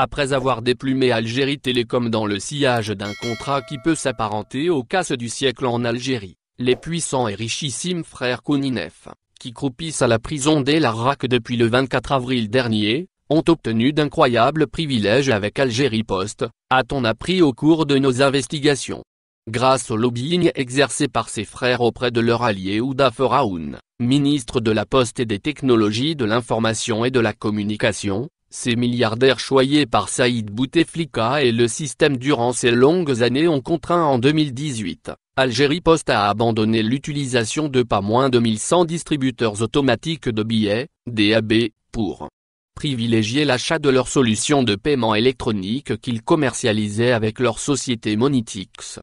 après avoir déplumé Algérie Télécom dans le sillage d'un contrat qui peut s'apparenter au casse du siècle en Algérie, les puissants et richissimes frères Kouninef, qui croupissent à la prison del depuis le 24 avril dernier, ont obtenu d'incroyables privilèges avec Algérie Poste, a-t-on appris au cours de nos investigations. Grâce au lobbying exercé par ses frères auprès de leur allié Ouda raoun ministre de la Poste et des Technologies de l'Information et de la Communication, ces milliardaires choyés par Saïd Bouteflika et le système durant ces longues années ont contraint en 2018, Algérie Post a abandonner l'utilisation de pas moins de 1100 distributeurs automatiques de billets, DAB, pour privilégier l'achat de leurs solutions de paiement électronique qu'ils commercialisaient avec leur société Monitix.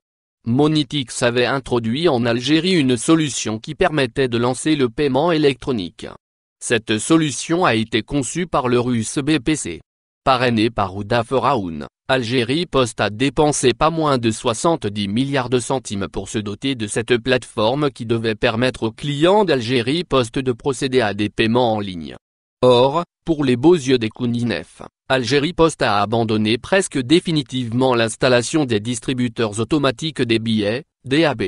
Monitix avait introduit en Algérie une solution qui permettait de lancer le paiement électronique cette solution a été conçue par le russe BPC. Parrainé par Ouda Raoun, Algérie Post a dépensé pas moins de 70 milliards de centimes pour se doter de cette plateforme qui devait permettre aux clients d'Algérie Post de procéder à des paiements en ligne. Or, pour les beaux yeux des Kouninef, Algérie Post a abandonné presque définitivement l'installation des distributeurs automatiques des billets, DAB.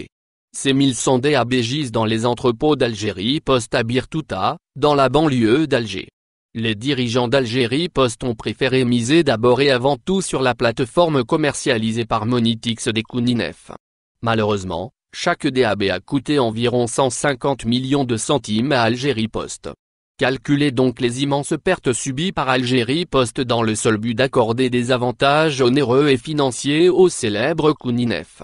Ces 1100 DAB gisent dans les entrepôts d'Algérie Poste à Birtouta, dans la banlieue d'Alger. Les dirigeants d'Algérie Post ont préféré miser d'abord et avant tout sur la plateforme commercialisée par Monitix des Kouninef. Malheureusement, chaque DAB a coûté environ 150 millions de centimes à Algérie Post. Calculez donc les immenses pertes subies par Algérie Post dans le seul but d'accorder des avantages onéreux et financiers aux célèbres Kouninef.